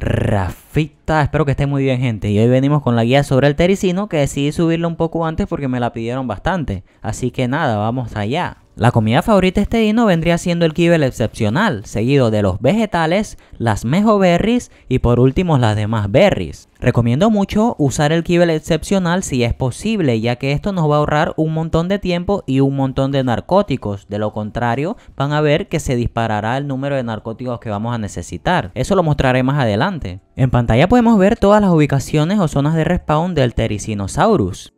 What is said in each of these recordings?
Raf. espero que estén muy bien gente y hoy venimos con la guía sobre el tericino que decidí subirlo un poco antes porque me la pidieron bastante, así que nada, vamos allá. La comida favorita de este dino vendría siendo el kibel excepcional, seguido de los vegetales, las mejo berries y por último las demás berries. Recomiendo mucho usar el kibel excepcional si es posible, ya que esto nos va a ahorrar un montón de tiempo y un montón de narcóticos. De lo contrario, van a ver que se disparará el número de narcóticos que vamos a necesitar. Eso lo mostraré más adelante. En pantalla pantalla podemos ver todas las ubicaciones o zonas de respawn del Tericinosaurus.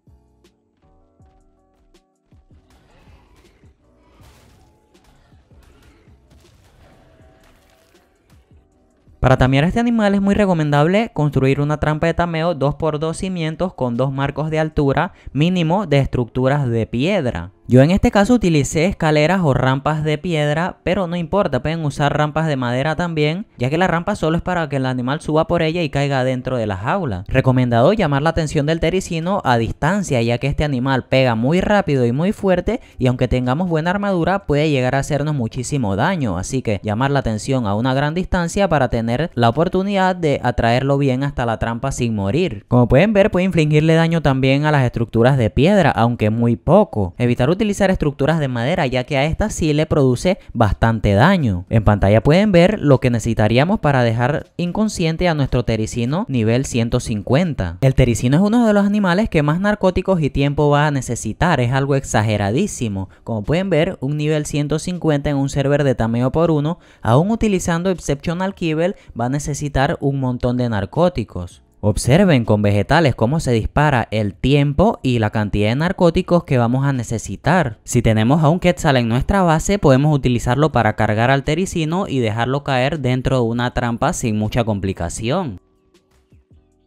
Para tamear este animal es muy recomendable construir una trampa de tameo 2x2 cimientos con dos marcos de altura mínimo de estructuras de piedra. Yo en este caso utilicé escaleras o rampas de piedra, pero no importa, pueden usar rampas de madera también, ya que la rampa solo es para que el animal suba por ella y caiga dentro de la jaula. Recomendado llamar la atención del tericino a distancia, ya que este animal pega muy rápido y muy fuerte, y aunque tengamos buena armadura puede llegar a hacernos muchísimo daño, así que llamar la atención a una gran distancia para tener la oportunidad de atraerlo bien hasta la trampa sin morir. Como pueden ver puede infligirle daño también a las estructuras de piedra, aunque muy poco. Evitar utilizar estructuras de madera ya que a esta sí le produce bastante daño. En pantalla pueden ver lo que necesitaríamos para dejar inconsciente a nuestro tericino nivel 150. El tericino es uno de los animales que más narcóticos y tiempo va a necesitar, es algo exageradísimo. Como pueden ver, un nivel 150 en un server de tameo por uno aún utilizando Exceptional Kibble, va a necesitar un montón de narcóticos. Observen con vegetales cómo se dispara el tiempo y la cantidad de narcóticos que vamos a necesitar. Si tenemos a un quetzal en nuestra base, podemos utilizarlo para cargar al tericino y dejarlo caer dentro de una trampa sin mucha complicación.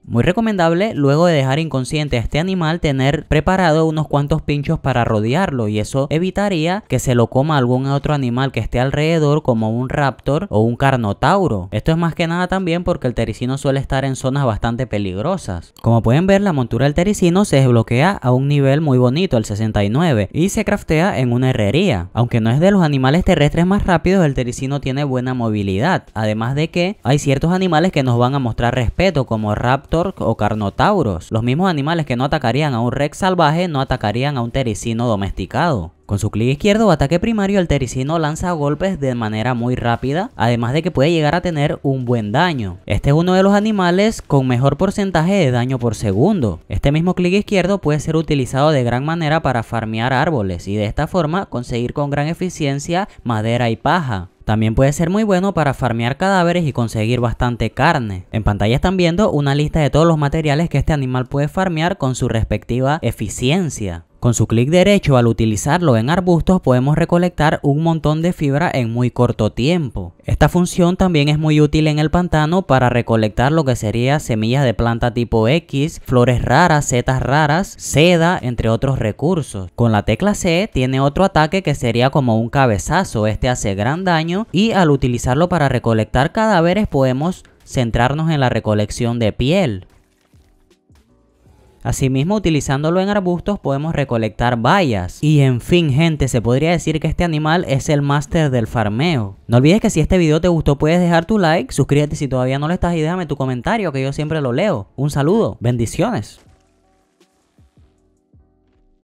Muy recomendable luego de dejar inconsciente a este animal tener preparado unos cuantos pinchos para rodearlo y eso evitaría que se lo coma algún otro animal que esté alrededor como un raptor o un carnotauro. Esto es más que nada también porque el tericino suele estar en zonas bastante peligrosas. Como pueden ver la montura del tericino se desbloquea a un nivel muy bonito, el 69, y se craftea en una herrería. Aunque no es de los animales terrestres más rápidos, el tericino tiene buena movilidad, además de que hay ciertos animales que nos van a mostrar respeto como raptor o Carnotauros, los mismos animales que no atacarían a un rex salvaje no atacarían a un tericino domesticado. Con su clic izquierdo o ataque primario, el tericino lanza golpes de manera muy rápida, además de que puede llegar a tener un buen daño. Este es uno de los animales con mejor porcentaje de daño por segundo. Este mismo clic izquierdo puede ser utilizado de gran manera para farmear árboles y de esta forma conseguir con gran eficiencia madera y paja. También puede ser muy bueno para farmear cadáveres y conseguir bastante carne. En pantalla están viendo una lista de todos los materiales que este animal puede farmear con su respectiva eficiencia. Con su clic derecho al utilizarlo en arbustos podemos recolectar un montón de fibra en muy corto tiempo. Esta función también es muy útil en el pantano para recolectar lo que sería semillas de planta tipo X, flores raras, setas raras, seda, entre otros recursos. Con la tecla C tiene otro ataque que sería como un cabezazo, este hace gran daño y al utilizarlo para recolectar cadáveres podemos centrarnos en la recolección de piel. Asimismo, utilizándolo en arbustos podemos recolectar bayas. Y en fin, gente, se podría decir que este animal es el máster del farmeo. No olvides que si este video te gustó puedes dejar tu like, suscríbete si todavía no lo estás y déjame tu comentario que yo siempre lo leo. Un saludo, bendiciones.